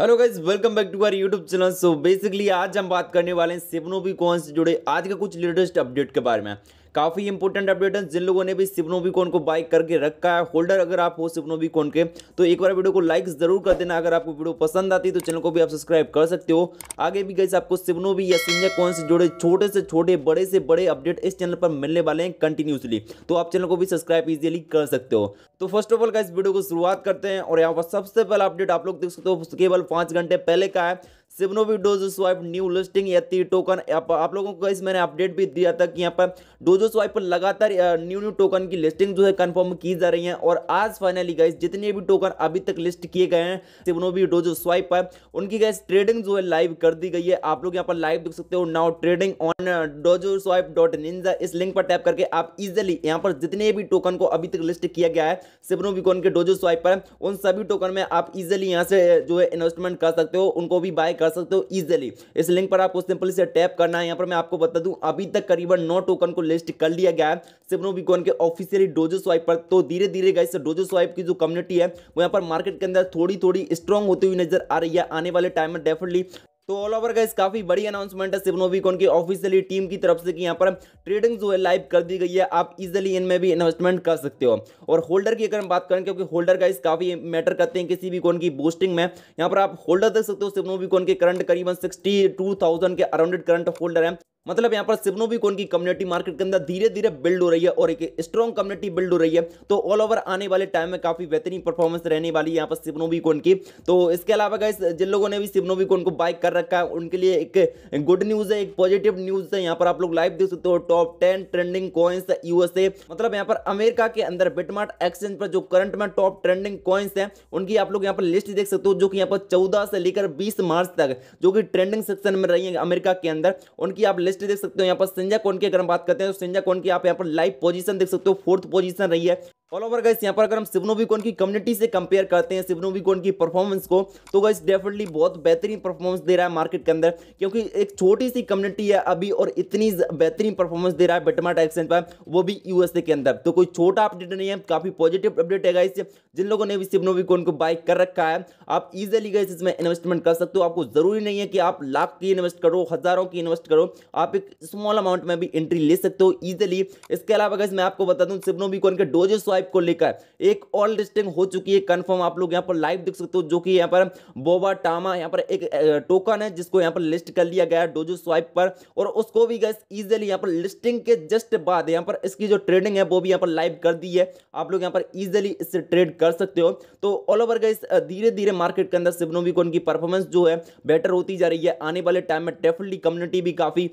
hello guys welcome back to our YouTube channel so basically आज हम बात करने वाले हैं भी कौन से जुड़े आज के कुछ लेटेस्ट अपडेट के बारे में काफ़ी इंपॉर्टेंट अपडेट है जिन लोगों ने भी सिवनोबिकॉन को बाइक करके रखा है होल्डर अगर आप हो सिवनोबिकॉन के तो एक बार वीडियो को लाइक ज़रूर कर देना अगर आपको वीडियो पसंद आती है तो चैनल को भी आप सब्सक्राइब कर सकते हो आगे भी गई आपको सिवनोबी या सिंजा कौन से जुड़े छोटे से छोटे बड़े से बड़े अपडेट इस चैनल पर मिलने वाले हैं कंटिन्यूसली तो आप चैनल को भी सब्सक्राइब इजिली कर सकते हो तो फर्स्ट ऑफ ऑल का इस वीडियो को शुरुआत करते हैं और यहाँ पर सबसे पहला अपडेट आप लोग देख सकते हो केवल पाँच घंटे पहले का है सिवनो भी डोजो स्वाइप न्यू लिस्टिंग या ती टोकन आप लोगों को इस मैंने अपडेट भी दिया था कि यहाँ पर डोजो स्वाइप पर लगातार न्यू न्यू टोकन की लिस्टिंग जो है कंफर्म की जा रही है और आज फाइनली गाइस जितने भी टोकन अभी तक लिस्ट किए गए हैं सिवनो भी डोजो स्वाइप पर उनकी गाइस ट्रेडिंग जो है लाइव कर दी गई है आप लोग यहाँ पर लाइव देख सकते हो now trading on Dojo Swap dot ninja इस लिंक पर टैप करके आप इजिली यहाँ पर जितने भी टोकन को अभी तक लिस्ट किया गया है सिवनो बिकॉन के डोजो स्वाइप पर उन सभी टोकन में आप इजिली यहाँ से जो है इन्वेस्टमेंट कर सकते हो उनको भी बाय कर सकते हो ईजिली इस लिंक पर आपको सिंपली से टैप करना है यहाँ पर मैं आपको बता दूँ अभी तक करीबन नौ टोकन को लिस्ट कर लिया गया है सिमनो बिकॉन के ऑफिशियली डोजो स्वाइप पर तो धीरे धीरे गए डोजो स्वाइप की जो कम्युनिटी है वो यहाँ पर मार्केट के अंदर थोड़ी थोड़ी स्ट्रॉन्ग होती हुई नजर आ रही है आने वाले टाइम में डेफिनेटली तो ऑल ओवर इस काफी बड़ी अनाउंसमेंट है सिवनोविकॉन की ऑफिशियली टीम की तरफ से कि यहाँ पर ट्रेडिंग जो है लाइव कर दी गई है आप इजिली इनमें भी इन्वेस्टमेंट कर सकते हो और होल्डर की अगर हम बात करें क्योंकि होल्डर इस काफी मैटर करते हैं किसी भी कौन की बोस्टिंग में यहाँ पर आप होल्डर देख सकते हो सिवनोविकॉन के करंट करीबन सिक्सटी के अराउंडेड करंट होल्डर है मतलब यहाँ पर सिवनोबी कौन की कम्युनिटी मार्केट के अंदर धीरे धीरे बिल्ड हो रही है और एक स्ट्रॉन्ग कम्युनिटी बिल्ड हो रही है तो ऑल ओवर आने वाले टाइम में काफी बेहतरीन परफॉर्मेंस रहने वाली है यहाँ पर सिवनोबी कौन की तो इसके अलावा गाइस जिन लोगों ने भी सिवनोबी कौन को बाइक कर रखा है उनके लिए एक गुड न्यूज है एक पॉजिटिव न्यूज है यहाँ पर आप लोग लाइव देख सकते हो top ten trending coins USA मतलब यहाँ पर अमेरिका के अंदर बिटमार्ट एक्सचेंज पर जो करंट में टॉप ट्रेंडिंग कॉइन्स है उनकी आप लोग यहाँ पर लिस्ट देख सकते हो जो कि यहाँ पर चौदह से लेकर बीस मार्च तक जो कि ट्रेंडिंग सेक्शन में रही है अमेरिका के अंदर उनकी आप लिस्ट देख सकते हो यहाँ पर संजय कौन की अगर हम बात करते हैं तो संजय कौन की आप यहाँ पर लाइव पोजीशन देख सकते हो फोर्थ पोजीशन रही है ऑल ओवर गाइस यहाँ पर अगर हम सिवनो की कम्युनिटी से कंपेयर करते हैं सिवनो की परफॉर्मेंस को तो गाइस डेफिनेटली बहुत बेहतरीन परफॉर्मेंस दे रहा है मार्केट के अंदर क्योंकि एक छोटी सी कम्युनिटी है अभी और इतनी बेहतरीन परफॉर्मेंस दे रहा है बेटमा एक्सचेंज पर वो भी यूएसए के अंदर तो कोई छोटा अपडेट नहीं है काफ़ी पॉजिटिव अपडेट है गाइस जिन लोगों ने भी सिवनो को बाइक कर रखा है आप इजिली गाइस इसमें इन्वेस्टमेंट कर सकते हो आपको ज़रूरी नहीं है कि आप लाख की इन्वेस्ट करो हज़ारों की इन्वेस्ट करो आप एक स्मॉल अमाउंट में भी एंट्री ले सकते हो ईजिली इसके अलावा गाइस मैं आपको बता दूँ सिवनो के डोजेस लाइव को लेकर एक ऑल लिस्टिंग हो चुकी है कंफर्म आप लोग यहाँ पर लाइव देख सकते हो जो कि यहाँ पर बोबा टामा यहाँ पर एक टोकन है जिसको यहाँ पर लिस्ट कर लिया गया डोजो स्वाइप पर और उसको भी गैस इजिली यहाँ पर लिस्टिंग के जस्ट बाद यहाँ पर इसकी जो ट्रेडिंग है वो भी यहाँ पर लाइव कर दी है आप लोग यहाँ पर ईजिली इससे ट्रेड कर सकते हो तो ऑल ओवर गैस धीरे धीरे मार्केट के अंदर सिबनोवी को उनकी परफॉर्मेंस जो है बेटर होती जा रही है आने वाले टाइम में डेफिनेटली कम्युनिटी भी काफ़ी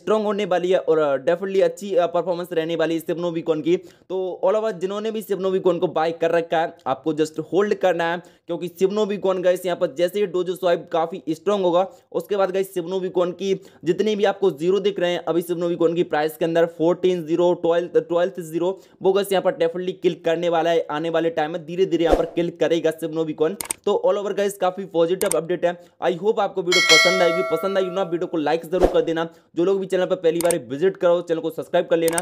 स्ट्रॉन्ग होने वाली है और डेफिनेटली अच्छी परफॉर्मेंस रहने वाली है सिबनोवी को उनकी तो ऑल ओवर जिन्होंने जिन्होंने भी सिवनोविकॉन को बाय कर रखा है आपको जस्ट होल्ड करना है क्योंकि सिवनोविकॉन गाइस यहाँ पर जैसे ही डोजो स्वाइप काफ़ी स्ट्रॉन्ग होगा उसके बाद गाइस सिवनोविकॉन की जितनी भी आपको जीरो दिख रहे हैं अभी सिवनोविकॉन की प्राइस के अंदर fourteen zero twelfth twelfth zero वो गस यहाँ पर डेफिनेटली क्लिक करने वाला है आने वाले टाइम में धीरे धीरे यहाँ पर क्लिक करेगा सिवनोविकॉन तो ऑल ओवर गाइस काफ़ी पॉजिटिव अपडेट है आई होप आपको वीडियो पसंद आएगी पसंद आएगी ना वीडियो को लाइक जरूर कर देना जो लोग भी चैनल पर पहली बार विजिट करो चैनल को सब्सक्राइब कर लेना